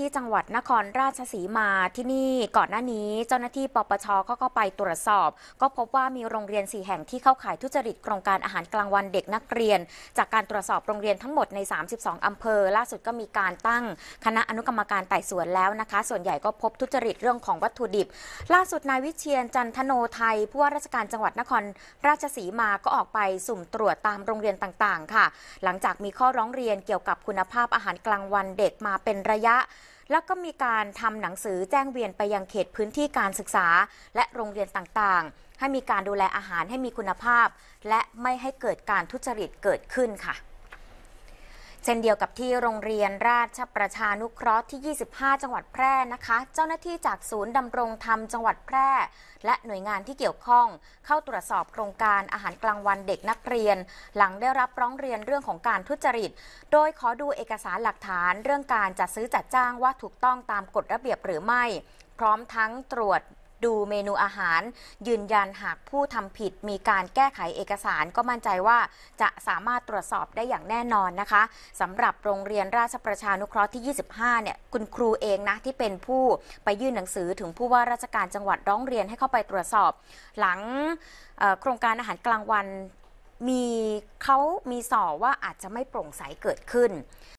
ที่จังหวัดนครราชสีมาที่นี่ ก่อนหน้านี้เจ้าหน้าที่ปปชก็เข้าไปตรวจสอบ ก็พบว่ามีโรงเรียน4แห่งที่เข้าข่ายทุจริตโครงการอาหารกลางวันเด็กนักเรียน จากการตรวจสอบโรงเรียนทั้งหมดใน 32อำเภอ ล่าสุดก็มีการตั้งคณะอนุกรรมการไต่สวนแล้วนะคะ ส่วนใหญ่ก็พบทุจริตเรื่องของวัตถุดิบ ล่าสุดนายวิเชียนจันทโนไทยผู้ว่าราชการจังหวัดนครราชสีมาก็ออกไปสุ่มตรวจตามโรงเรียนต่างๆ ค่ะ หลังจากมีข้อร้องเรียนเกี่ยวกับคุณภาพอาหารกลางวันเด็กมาเป็นระยะแล้วก็มีการทำหนังสือแจ้งเวียนไปยังเขตพื้นที่การศึกษา และโรงเรียนต่างๆ ให้มีการดูแลอาหารให้มีคุณภาพ และไม่ให้เกิดการทุจริตเกิดขึ้นค่ะเช่นเดียวกับที่โรงเรียนราชประชานุเคราะห์ที่ 25 จังหวัดแพร่นะคะ เจ้าหน้าที่จากศูนย์ดำรงธรรมจังหวัดแพร่ และหน่วยงานที่เกี่ยวข้อง เข้าตรวจสอบโครงการอาหารกลางวันเด็กนักเรียนหลังได้รับร้องเรียนเรื่องของการทุจริต โดยขอดูเอกสารหลักฐานเรื่องการจัดซื้อจัดจ้างว่าถูกต้องตามกฎระเบียบหรือไม่พร้อมทั้งตรวจดูเมนูอาหารยืนยันหากผู้ทำผิดมีการแก้ไขเอกสารก็มั่นใจว่าจะสามารถตรวจสอบได้อย่างแน่นอนนะคะสำหรับโรงเรียนราชประชานุเคราะห์ที่ 25 เนี่ย คุณครูเองนะที่เป็นผู้ไปยื่นหนังสือถึงผู้ว่าราชการจังหวัดร้องเรียนให้เข้าไปตรวจสอบ หลังโครงการอาหารกลางวันมีเขามีสอว่าอาจจะไม่โปร่งใสเกิดขึ้น